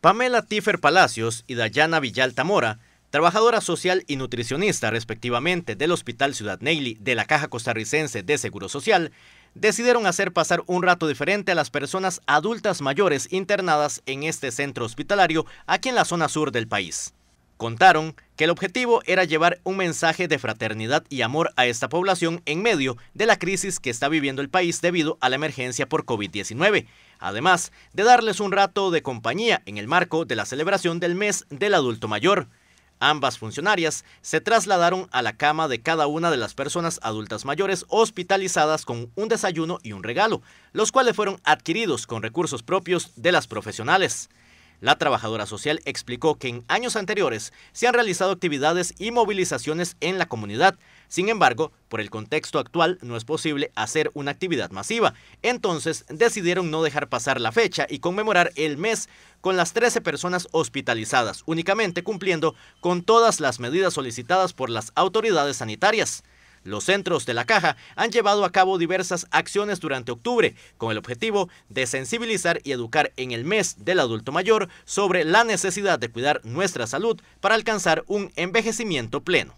Pamela Tiffer Palacios y Dayana Villalta Mora, trabajadora social y nutricionista respectivamente del Hospital Ciudad Neily de la Caja Costarricense de Seguro Social, decidieron hacer pasar un rato diferente a las personas adultas mayores internadas en este centro hospitalario aquí en la zona sur del país. Contaron que el objetivo era llevar un mensaje de fraternidad y amor a esta población en medio de la crisis que está viviendo el país debido a la emergencia por COVID-19, además de darles un rato de compañía en el marco de la celebración del mes del adulto mayor. Ambas funcionarias se trasladaron a la cama de cada una de las personas adultas mayores hospitalizadas con un desayuno y un regalo, los cuales fueron adquiridos con recursos propios de las profesionales. La trabajadora social explicó que en años anteriores se han realizado actividades y movilizaciones en la comunidad. Sin embargo, por el contexto actual no es posible hacer una actividad masiva. Entonces decidieron no dejar pasar la fecha y conmemorar el mes con las 13 personas hospitalizadas, únicamente cumpliendo con todas las medidas solicitadas por las autoridades sanitarias. Los centros de la caja han llevado a cabo diversas acciones durante octubre con el objetivo de sensibilizar y educar en el mes del adulto mayor sobre la necesidad de cuidar nuestra salud para alcanzar un envejecimiento pleno.